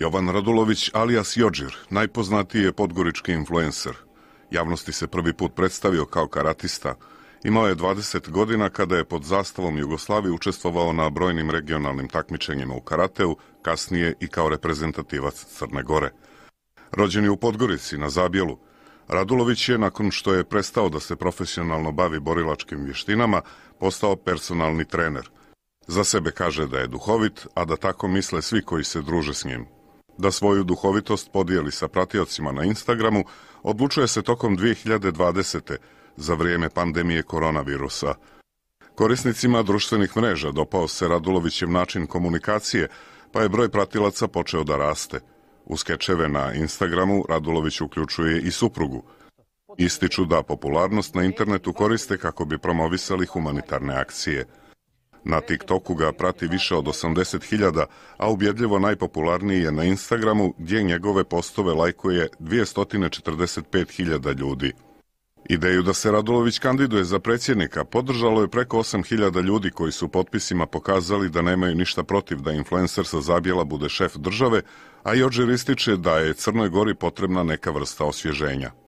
Jovan Radulović alias Jodžir, najpoznatiji je podgorički influencer. Javnosti se prvi put predstavio kao karatista. Imao je 20 godina kada je pod zastavom Jugoslavije učestvovao na brojnim regionalnim takmičenjima u karateu, kasnije i kao reprezentativac Crne Gore. Rođen je u Podgorici na Zabjelu. Radulović je, nakon što je prestao da se profesionalno bavi borilačkim vještinama, postao personalni trener. Za sebe kaže da je duhovit, a da tako misle svi koji se druže s njim da svoju duhovitost podijeli sa pratiocima na Instagramu, odlučuje se tokom 2020. za vrijeme pandemije koronavirusa. Korisnicima društvenih mreža dopao se Radulovićem način komunikacije, pa je broj pratilaca počeo da raste. U skečeve na Instagramu Radulović uključuje i suprugu. Ističu da popularnost na internetu koriste kako bi promovisali humanitarne akcije. Na TikToku ga prati više od 80.000, a ubjedljivo najpopularniji je na Instagramu gdje njegove postove lajkuje 245.000 ljudi. Ideju da se Radulović kandiduje za predsjednika podržalo je preko 8.000 ljudi koji su potpisima pokazali da nemaju ništa protiv da influencer sa Zabjela bude šef države, a Jođer ističe da je Crnoj Gori potrebna neka vrsta osvježenja.